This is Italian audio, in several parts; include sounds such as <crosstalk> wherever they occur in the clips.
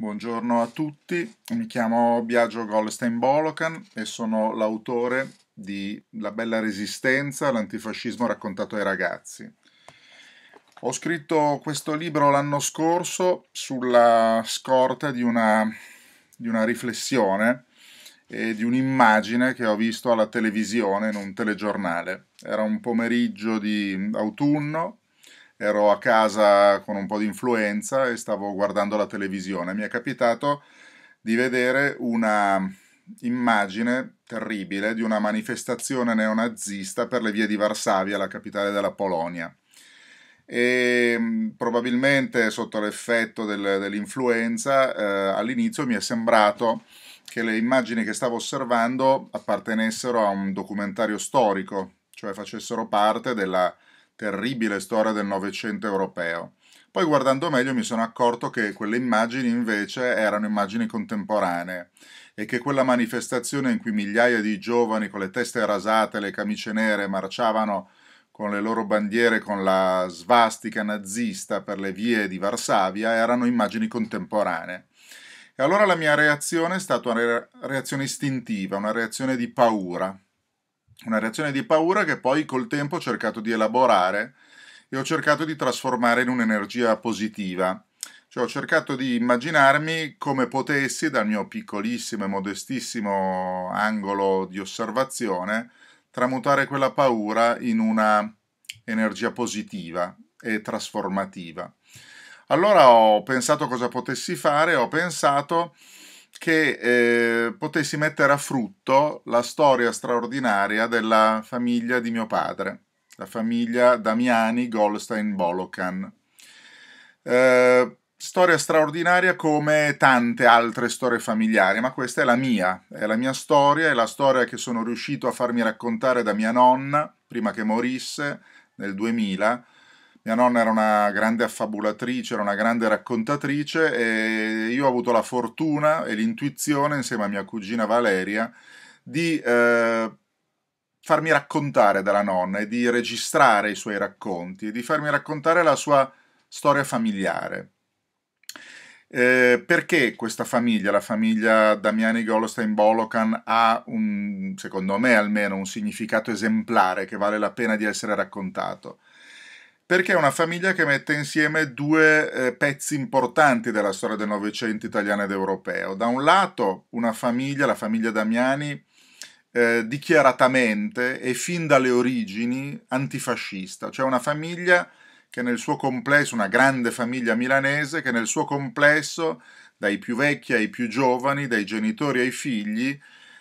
Buongiorno a tutti, mi chiamo Biagio Golstein Bolokan e sono l'autore di La bella resistenza, l'antifascismo raccontato ai ragazzi. Ho scritto questo libro l'anno scorso sulla scorta di una, di una riflessione e di un'immagine che ho visto alla televisione in un telegiornale. Era un pomeriggio di autunno ero a casa con un po' di influenza e stavo guardando la televisione. Mi è capitato di vedere una immagine terribile di una manifestazione neonazista per le vie di Varsavia, la capitale della Polonia. E mm, probabilmente sotto l'effetto del, dell'influenza eh, all'inizio mi è sembrato che le immagini che stavo osservando appartenessero a un documentario storico, cioè facessero parte della, terribile storia del Novecento europeo. Poi guardando meglio mi sono accorto che quelle immagini invece erano immagini contemporanee e che quella manifestazione in cui migliaia di giovani con le teste rasate le camicie nere marciavano con le loro bandiere con la svastica nazista per le vie di Varsavia erano immagini contemporanee. E allora la mia reazione è stata una reazione istintiva, una reazione di paura, una reazione di paura che poi col tempo ho cercato di elaborare e ho cercato di trasformare in un'energia positiva. Cioè ho cercato di immaginarmi come potessi, dal mio piccolissimo e modestissimo angolo di osservazione, tramutare quella paura in una energia positiva e trasformativa. Allora ho pensato cosa potessi fare, ho pensato che eh, potessi mettere a frutto la storia straordinaria della famiglia di mio padre, la famiglia Damiani Goldstein Bolokan. Eh, storia straordinaria come tante altre storie familiari, ma questa è la mia, è la mia storia, è la storia che sono riuscito a farmi raccontare da mia nonna prima che morisse nel 2000 mia nonna era una grande affabulatrice, era una grande raccontatrice e io ho avuto la fortuna e l'intuizione, insieme a mia cugina Valeria, di eh, farmi raccontare dalla nonna e di registrare i suoi racconti e di farmi raccontare la sua storia familiare. Eh, perché questa famiglia, la famiglia Damiani Golstein Bolokan, ha un, secondo me almeno, un significato esemplare che vale la pena di essere raccontato? perché è una famiglia che mette insieme due eh, pezzi importanti della storia del Novecento italiano ed europeo. Da un lato una famiglia, la famiglia Damiani, eh, dichiaratamente e fin dalle origini antifascista, cioè una famiglia che nel suo complesso, una grande famiglia milanese, che nel suo complesso, dai più vecchi ai più giovani, dai genitori ai figli,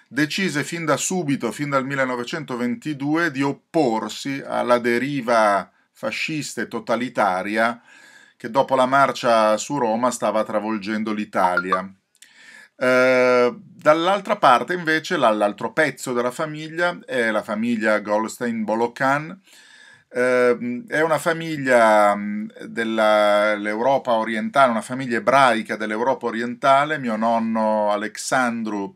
decise fin da subito, fin dal 1922, di opporsi alla deriva fascista e totalitaria che dopo la marcia su Roma stava travolgendo l'Italia. Eh, dall'altra parte invece l'altro pezzo della famiglia è la famiglia goldstein bolocan eh, è una famiglia mm, dell'Europa orientale, una famiglia ebraica dell'Europa orientale, mio nonno Alexandru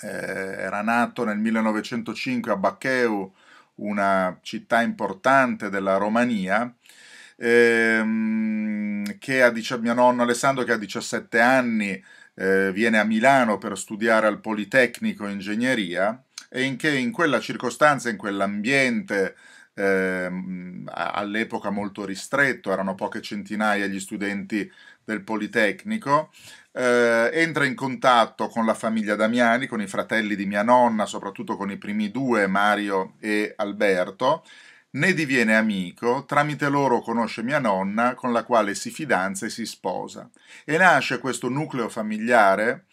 eh, era nato nel 1905 a Baccheu, una città importante della Romania, ehm, che ha, dice, mio nonno Alessandro che a 17 anni eh, viene a Milano per studiare al Politecnico Ingegneria e in che in quella circostanza, in quell'ambiente ehm, all'epoca molto ristretto, erano poche centinaia gli studenti del Politecnico, eh, entra in contatto con la famiglia Damiani, con i fratelli di mia nonna, soprattutto con i primi due, Mario e Alberto, ne diviene amico, tramite loro conosce mia nonna, con la quale si fidanza e si sposa. E nasce questo nucleo familiare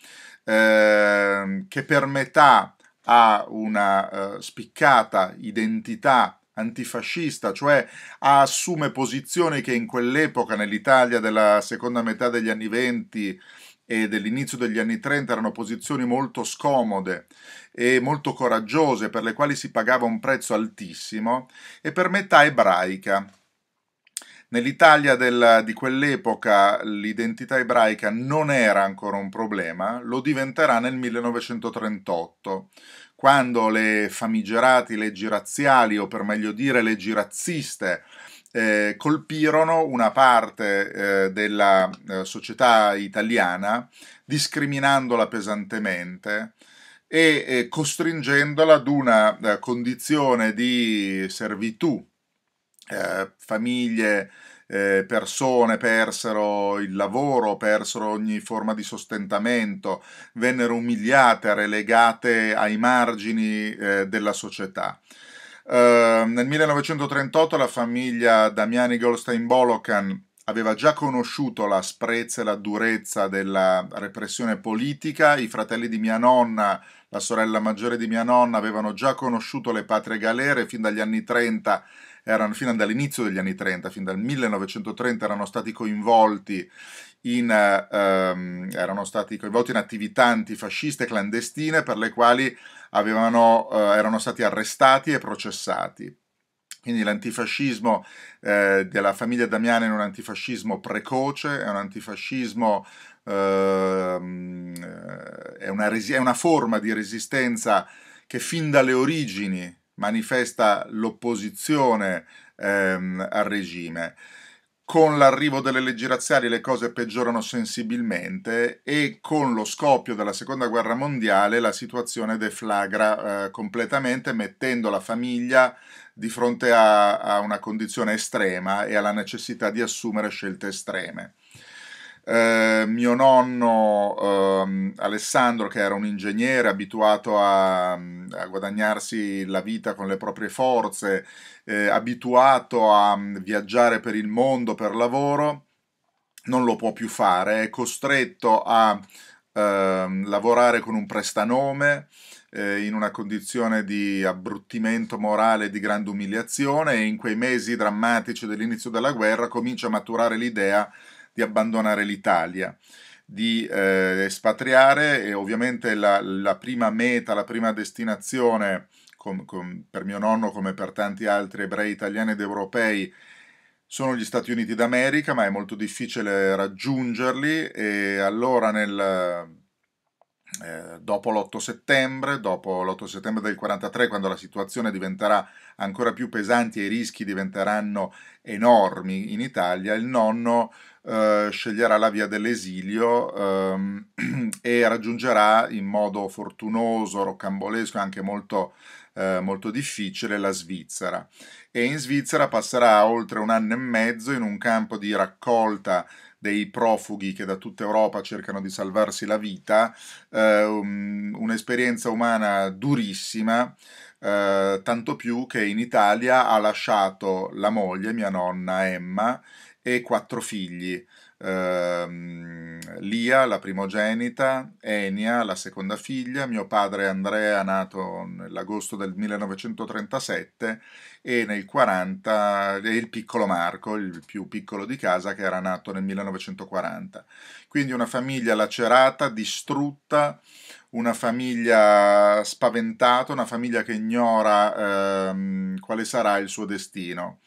eh, che per metà ha una eh, spiccata identità antifascista, cioè assume posizioni che in quell'epoca nell'Italia della seconda metà degli anni venti e dell'inizio degli anni 30 erano posizioni molto scomode e molto coraggiose per le quali si pagava un prezzo altissimo e per metà ebraica. Nell'Italia del, di quell'epoca l'identità ebraica non era ancora un problema, lo diventerà nel 1938, quando le famigerate leggi razziali, o per meglio dire leggi razziste, eh, colpirono una parte eh, della eh, società italiana discriminandola pesantemente e costringendola ad una eh, condizione di servitù. Eh, famiglie eh, persone persero il lavoro, persero ogni forma di sostentamento, vennero umiliate, relegate ai margini eh, della società. Ehm, nel 1938 la famiglia Damiani Goldstein-Bolokan aveva già conosciuto la sprezza e la durezza della repressione politica, i fratelli di mia nonna, la sorella maggiore di mia nonna, avevano già conosciuto le patrie galere fin dagli anni 30 erano fino dall'inizio degli anni 30, fin dal 1930 erano stati coinvolti in, ehm, erano stati coinvolti in attività antifasciste clandestine per le quali avevano, eh, erano stati arrestati e processati. Quindi l'antifascismo eh, della famiglia Damiana è un antifascismo precoce, è un antifascismo, ehm, eh, è, una resi- è, una forma di resistenza che fin dalle origini manifesta l'opposizione ehm, al regime. Con l'arrivo delle leggi razziali le cose peggiorano sensibilmente e con lo scoppio della seconda guerra mondiale la situazione deflagra eh, completamente mettendo la famiglia di fronte a, a, una condizione estrema e alla necessità di assumere scelte estreme. Eh, mio nonno ehm, Alessandro, che era un ingegnere abituato a, a, guadagnarsi la vita con le proprie forze, eh, abituato a mm, viaggiare per il mondo per lavoro, non lo può più fare, è costretto a ehm, lavorare con un prestanome eh, in una condizione di abbruttimento morale e di grande umiliazione e in quei mesi drammatici dell'inizio della guerra comincia a maturare l'idea di abbandonare l'Italia, di eh, espatriare e ovviamente la, la, prima meta, la prima destinazione con, con, per mio nonno come per tanti altri ebrei italiani ed europei sono gli Stati Uniti d'America, ma è molto difficile raggiungerli e allora nel eh, dopo l'8 settembre, dopo l'8 settembre del 43, quando la situazione diventerà ancora più pesante e i rischi diventeranno enormi in Italia, il nonno eh, sceglierà la via dell'esilio ehm, <clears throat> e raggiungerà in modo fortunoso, roccambolesco, anche molto, eh, molto difficile, la Svizzera. E in Svizzera passerà oltre un anno e mezzo in un campo di raccolta dei profughi che da tutta Europa cercano di salvarsi la vita, eh, um, un'esperienza umana durissima, eh, tanto più che in Italia ha lasciato la moglie, mia nonna Emma, e quattro figli. Eh, Lia, la primogenita, Enia, la seconda figlia, mio padre Andrea, nato nell'agosto del 1937, e nel 40 il piccolo Marco, il più piccolo di casa, che era nato nel 1940. Quindi una famiglia lacerata, distrutta, una famiglia spaventata, una famiglia che ignora ehm, quale sarà il suo destino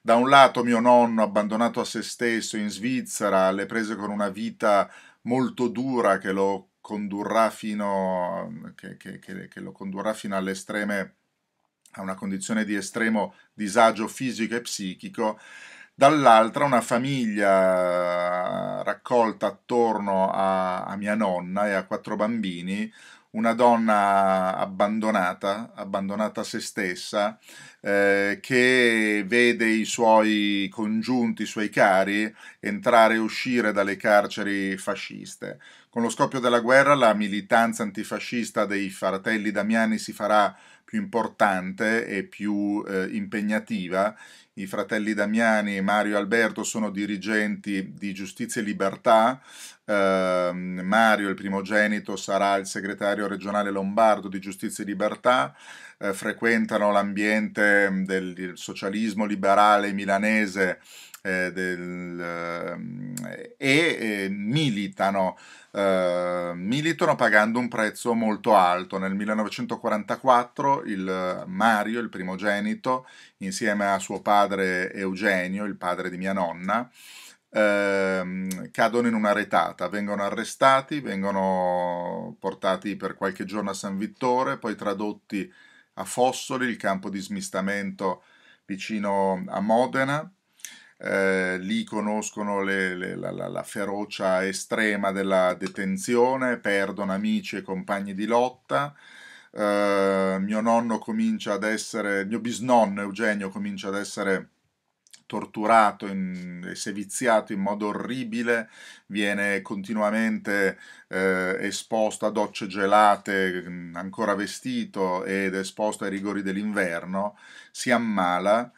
da un lato mio nonno abbandonato a se stesso in Svizzera, alle prese con una vita molto dura che lo condurrà fino, che, che, che, che lo condurrà fino all'estreme, a una condizione di estremo disagio fisico e psichico, dall'altra una famiglia raccolta attorno a, a mia nonna e a quattro bambini, una donna abbandonata, abbandonata a se stessa, eh, che vede i suoi congiunti, i suoi cari entrare e uscire dalle carceri fasciste. Con lo scoppio della guerra la militanza antifascista dei fratelli Damiani si farà più importante e più eh, impegnativa. I fratelli Damiani e Mario Alberto sono dirigenti di Giustizia e Libertà, eh, Mario il primogenito sarà il segretario regionale lombardo di Giustizia e Libertà, eh, frequentano l'ambiente del socialismo liberale milanese eh, del, eh, e militano, eh, militano pagando un prezzo molto alto. Nel 1944 il Mario, il primogenito, insieme a suo padre Eugenio, il padre di mia nonna, Ehm, cadono in una retata, vengono arrestati, vengono portati per qualche giorno a San Vittore, poi tradotti a Fossoli, il campo di smistamento vicino a Modena, eh, lì conoscono le, le, la, la, la, ferocia estrema della detenzione, perdono amici e compagni di lotta. Eh, mio nonno comincia ad essere, mio bisnonno Eugenio comincia ad essere torturato e seviziato in modo orribile, viene continuamente eh, esposto a docce gelate, mm, ancora vestito ed esposto ai rigori dell'inverno, si ammala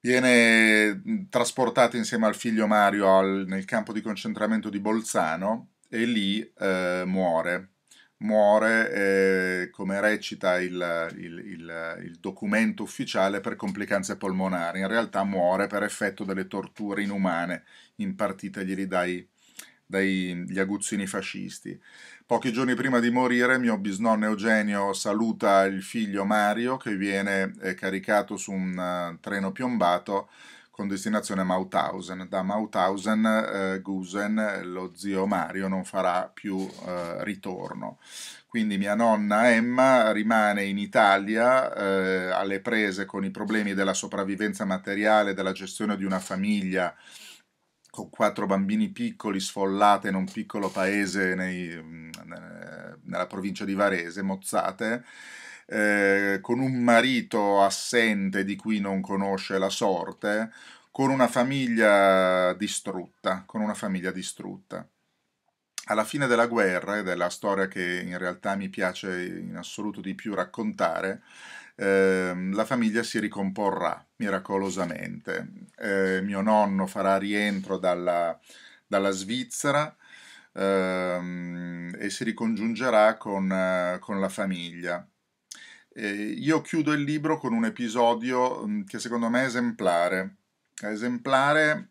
Viene trasportato insieme al figlio Mario al, nel campo di concentramento di Bolzano e lì eh, muore. Muore eh, come recita il, il, il, il documento ufficiale per complicanze polmonari. In realtà muore per effetto delle torture inumane impartitegli dai, dagli aguzzini fascisti. Pochi giorni prima di morire mio bisnonno Eugenio saluta il figlio Mario che viene eh, caricato su un uh, treno piombato con destinazione Mauthausen. Da Mauthausen eh, Gusen, lo zio Mario, non farà più eh, ritorno. Quindi mia nonna Emma rimane in Italia eh, alle prese con i problemi della sopravvivenza materiale, della gestione di una famiglia con quattro bambini piccoli sfollate in un piccolo paese nei, mm, nella provincia di Varese, Mozzate, eh, con un marito assente di cui non conosce la sorte, con una famiglia distrutta, con una famiglia distrutta. Alla fine della guerra, ed è la storia che in realtà mi piace in assoluto di più raccontare, Ehm, la famiglia si ricomporrà miracolosamente. Eh, mio nonno farà rientro dalla, dalla Svizzera ehm, e si ricongiungerà con, eh, con la famiglia. Eh, io chiudo il libro con un episodio mm, che secondo me è esemplare. Esemplare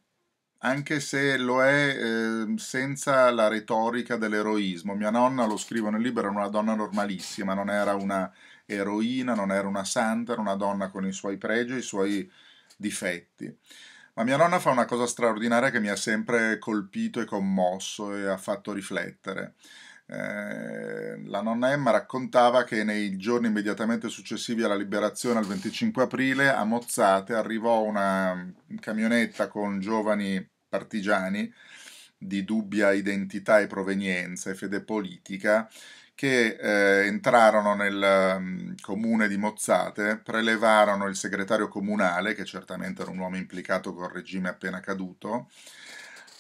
anche se lo è eh, senza la retorica dell'eroismo. Mia nonna, lo scrivo nel libro, era una donna normalissima, non era una eroina, non era una santa, era una donna con i suoi pregi e i suoi difetti. Ma mia nonna fa una cosa straordinaria che mi ha sempre colpito e commosso e ha fatto riflettere. Eh, la nonna Emma raccontava che nei giorni immediatamente successivi alla liberazione, al 25 aprile, a Mozzate arrivò una camionetta con giovani partigiani di dubbia identità e provenienza e fede politica che eh, entrarono nel um, comune di Mozzate, prelevarono il segretario comunale, che certamente era un uomo implicato col regime appena caduto,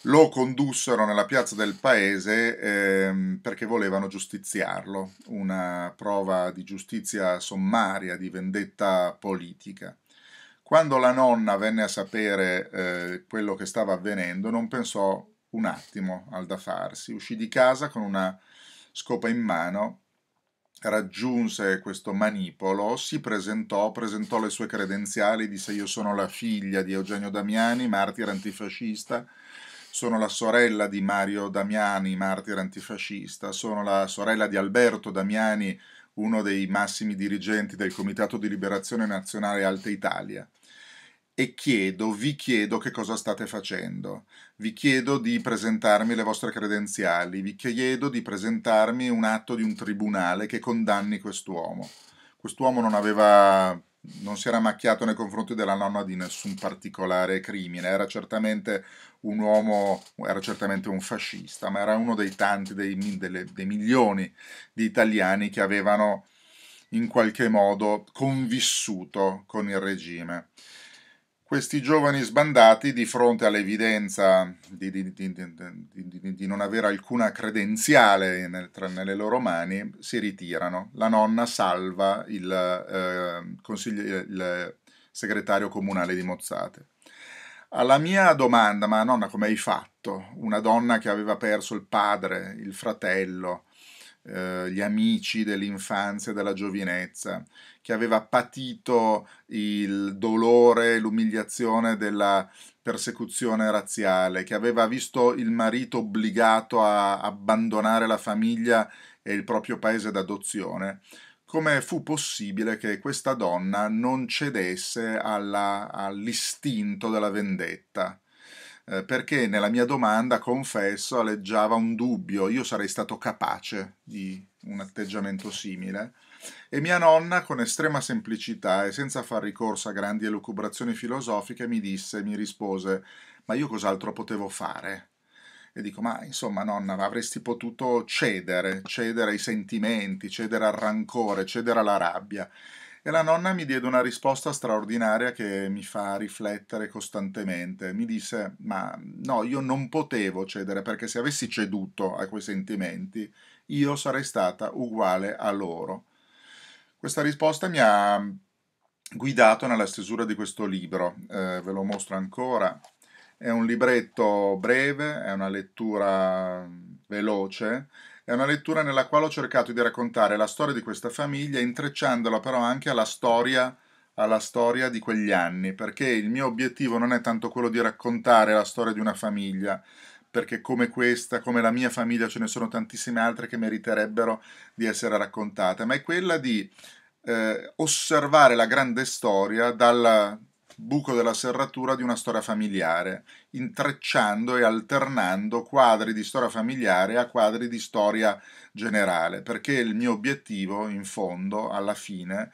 lo condussero nella piazza del paese ehm, perché volevano giustiziarlo, una prova di giustizia sommaria, di vendetta politica. Quando la nonna venne a sapere eh, quello che stava avvenendo, non pensò un attimo al da farsi, uscì di casa con una scopa in mano, raggiunse questo manipolo, si presentò, presentò le sue credenziali, disse io sono la figlia di Eugenio Damiani, martire antifascista, sono la sorella di Mario Damiani, martire antifascista, sono la sorella di Alberto Damiani, uno dei massimi dirigenti del Comitato di Liberazione Nazionale Alta Italia e chiedo, vi chiedo che cosa state facendo. Vi chiedo di presentarmi le vostre credenziali, vi chiedo di presentarmi un atto di un tribunale che condanni quest'uomo. Quest'uomo non aveva non si era macchiato nei confronti della nonna di nessun particolare crimine, era certamente un uomo, era certamente un fascista, ma era uno dei tanti, dei, delle, dei milioni di italiani che avevano in qualche modo convissuto con il regime questi giovani sbandati di fronte all'evidenza di, di, di, di non avere alcuna credenziale nel, tra, nelle loro mani si ritirano. La nonna salva il, eh, il segretario comunale di Mozzate. Alla mia domanda, ma nonna come hai fatto? Una donna che aveva perso il padre, il fratello, eh, gli amici dell'infanzia e della giovinezza, che aveva patito il dolore dell'umiliazione, della persecuzione razziale, che aveva visto il marito obbligato a abbandonare la famiglia e il proprio paese d'adozione, come fu possibile che questa donna non cedesse alla, all'istinto della vendetta? Eh, perché nella mia domanda, confesso, aleggiava un dubbio, io sarei stato capace di un atteggiamento simile e mia nonna, con estrema semplicità e senza far ricorso a grandi elucubrazioni filosofiche, mi disse, mi rispose, ma io cos'altro potevo fare? E dico, ma insomma nonna, avresti potuto cedere, cedere ai sentimenti, cedere al rancore, cedere alla rabbia. E la nonna mi diede una risposta straordinaria che mi fa riflettere costantemente. Mi disse, ma no, io non potevo cedere perché se avessi ceduto a quei sentimenti, io sarei stata uguale a loro. Questa risposta mi ha mm, guidato nella stesura di questo libro, eh, ve lo mostro ancora. È un libretto breve, è una lettura mm, veloce, è una lettura nella quale ho cercato di raccontare la storia di questa famiglia, intrecciandola però anche alla storia, alla storia di quegli anni, perché il mio obiettivo non è tanto quello di raccontare la storia di una famiglia, perché come questa, come la mia famiglia, ce ne sono tantissime altre che meriterebbero di essere raccontate, ma è quella di eh, osservare la grande storia dal buco della serratura di una storia familiare, intrecciando e alternando quadri di storia familiare a quadri di storia generale, perché il mio obiettivo, in fondo, alla fine,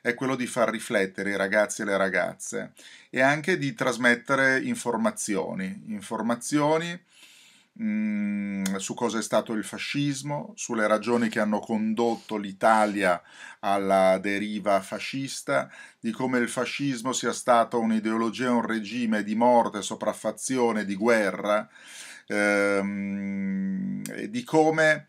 è quello di far riflettere i ragazzi e le ragazze e anche di trasmettere informazioni, informazioni Mm, su cosa è stato il fascismo, sulle ragioni che hanno condotto l'Italia alla deriva fascista, di come il fascismo sia stato un'ideologia, un regime di morte, sopraffazione, di guerra, ehm, e di come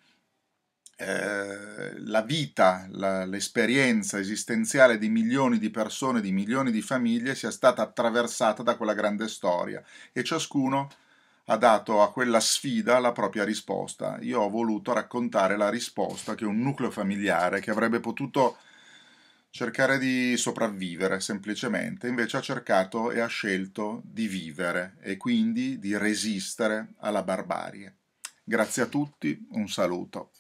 eh, la vita, la, l'esperienza esistenziale di milioni di persone, di milioni di famiglie sia stata attraversata da quella grande storia e ciascuno ha dato a quella sfida la propria risposta. Io ho voluto raccontare la risposta che un nucleo familiare che avrebbe potuto cercare di sopravvivere semplicemente, invece ha cercato e ha scelto di vivere e quindi di resistere alla barbarie. Grazie a tutti, un saluto.